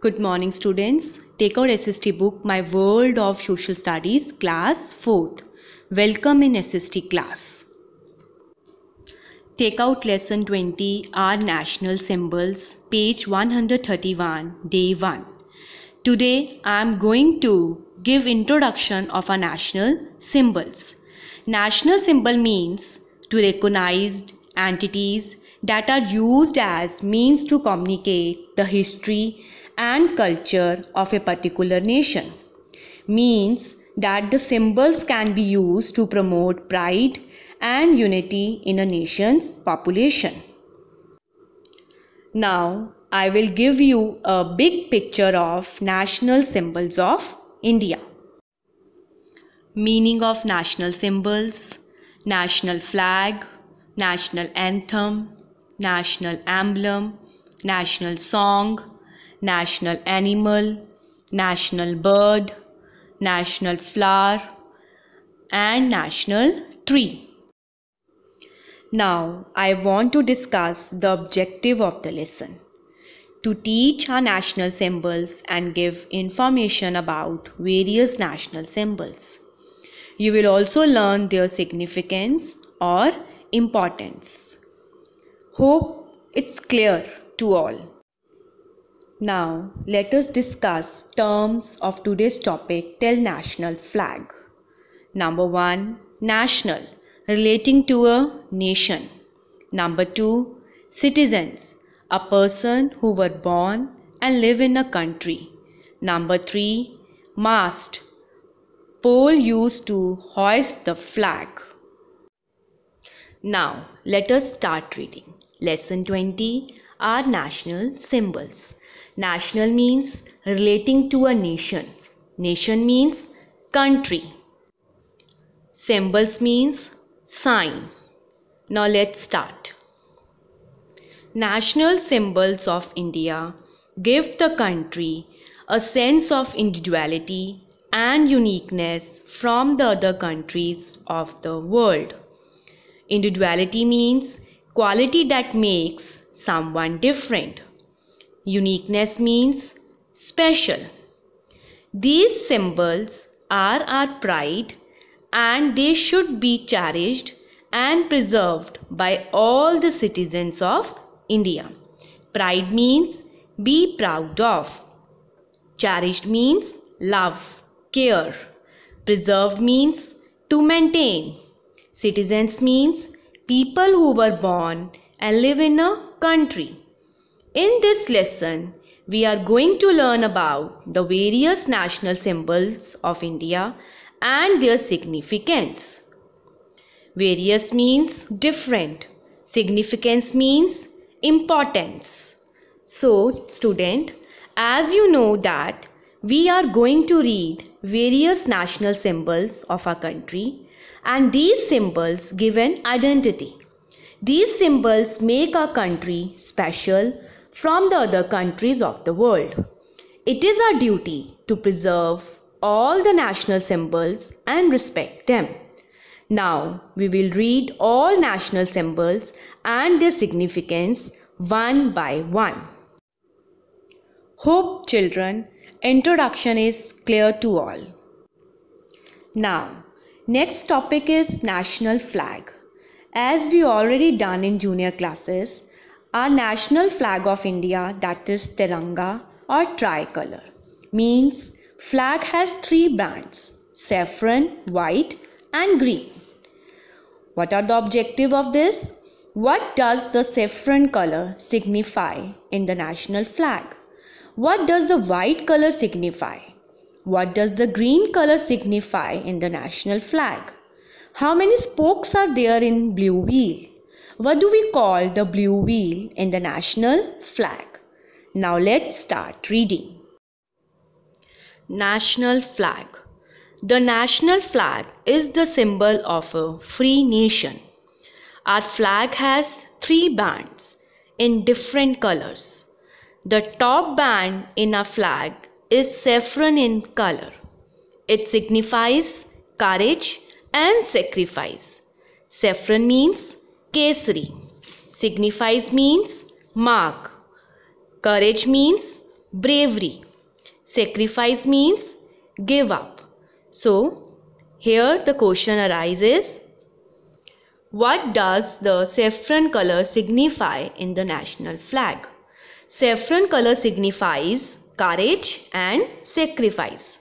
Good morning students. Take out SST book My World of Social Studies class 4th. Welcome in SST class. Take out lesson 20 Our National Symbols page 131 day 1. Today I am going to give introduction of our national symbols. National symbol means to recognized entities that are used as means to communicate the history and culture of a particular nation means that the symbols can be used to promote pride and unity in a nation's population. Now, I will give you a big picture of national symbols of India. Meaning of national symbols, national flag, national anthem, national emblem, national song, national animal, national bird, national flower and national tree. Now I want to discuss the objective of the lesson. To teach our national symbols and give information about various national symbols. You will also learn their significance or importance. Hope it's clear to all. Now, let us discuss terms of today's topic till national flag. Number 1 National relating to a nation. Number 2 Citizens a person who were born and live in a country. Number 3 Mast pole used to hoist the flag. Now, let us start reading. Lesson 20 Our national symbols. National means relating to a nation. Nation means country. Symbols means sign. Now let's start. National symbols of India give the country a sense of individuality and uniqueness from the other countries of the world. Individuality means quality that makes someone different. Uniqueness means special. These symbols are our pride and they should be cherished and preserved by all the citizens of India. Pride means be proud of. Cherished means love, care. Preserved means to maintain. Citizens means people who were born and live in a country. In this lesson, we are going to learn about the various national symbols of India and their significance. Various means different. Significance means importance. So, student, as you know that we are going to read various national symbols of our country and these symbols give an identity. These symbols make our country special from the other countries of the world. It is our duty to preserve all the national symbols and respect them. Now we will read all national symbols and their significance one by one. Hope, children, introduction is clear to all. Now, next topic is national flag. As we already done in junior classes, our national flag of India, that is Tiranga or tricolor, means flag has three bands saffron, white, and green. What are the objective of this? What does the saffron color signify in the national flag? What does the white color signify? What does the green color signify in the national flag? How many spokes are there in blue wheel? What do we call the blue wheel in the national flag? Now let's start reading. National flag. The national flag is the symbol of a free nation. Our flag has three bands in different colors. The top band in our flag is saffron in color. It signifies courage and sacrifice. Saffron means Kesri signifies means mark. Courage means bravery. Sacrifice means give up. So here the question arises What does the saffron color signify in the national flag? Saffron color signifies courage and sacrifice.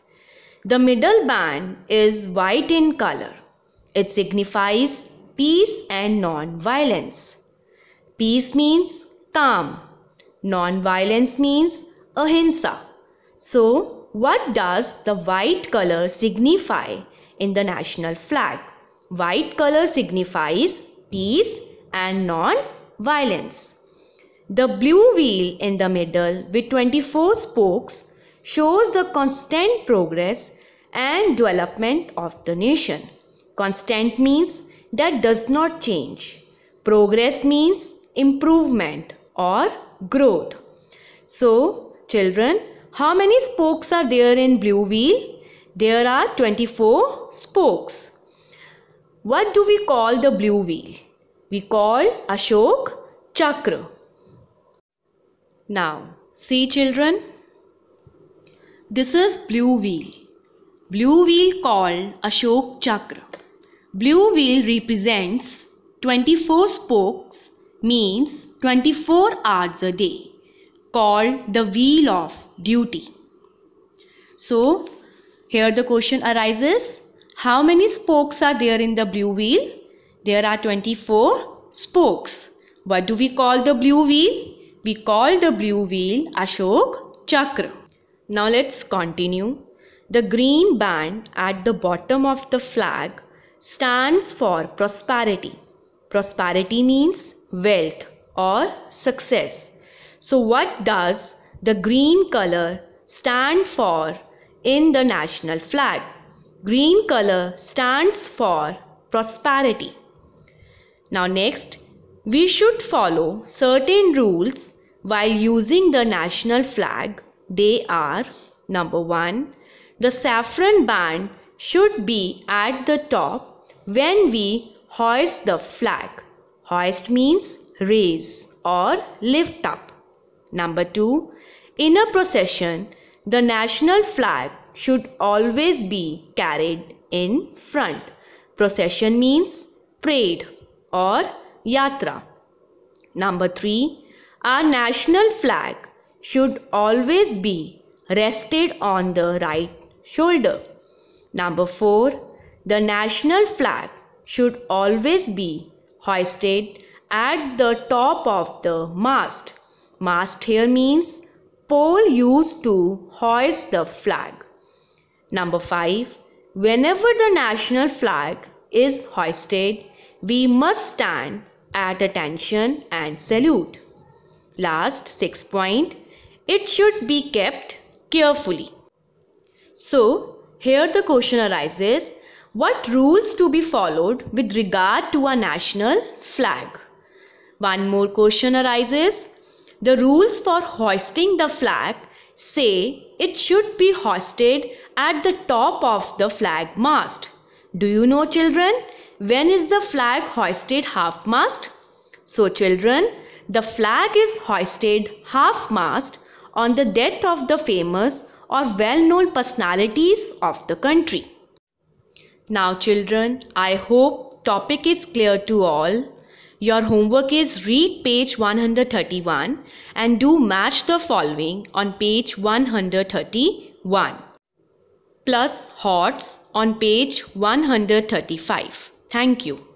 The middle band is white in color. It signifies peace and non-violence. Peace means calm. Non-violence means ahimsa. So, what does the white color signify in the national flag? White color signifies peace and non-violence. The blue wheel in the middle with 24 spokes shows the constant progress and development of the nation. Constant means that does not change. Progress means improvement or growth. So, children, how many spokes are there in blue wheel? There are 24 spokes. What do we call the blue wheel? We call Ashok Chakra. Now, see children, this is blue wheel. Blue wheel called Ashok Chakra. Blue wheel represents 24 spokes means 24 hours a day called the wheel of duty. So here the question arises how many spokes are there in the blue wheel? There are 24 spokes. What do we call the blue wheel? We call the blue wheel Ashok Chakra. Now let's continue. The green band at the bottom of the flag stands for prosperity. Prosperity means wealth or success. So, what does the green color stand for in the national flag? Green color stands for prosperity. Now, next, we should follow certain rules while using the national flag. They are number one, the saffron band should be at the top when we hoist the flag. Hoist means raise or lift up. Number two, in a procession, the national flag should always be carried in front. Procession means parade or yatra. Number three, our national flag should always be rested on the right shoulder. Number 4. The national flag should always be hoisted at the top of the mast. Mast here means pole used to hoist the flag. Number 5. Whenever the national flag is hoisted, we must stand at attention and salute. Last six point, it should be kept carefully. So, here the question arises what rules to be followed with regard to our national flag? One more question arises the rules for hoisting the flag say it should be hoisted at the top of the flag mast. Do you know, children, when is the flag hoisted half mast? So, children, the flag is hoisted half mast on the death of the famous or well-known personalities of the country. Now children, I hope topic is clear to all. Your homework is read page 131 and do match the following on page 131 plus HOTS on page 135. Thank you.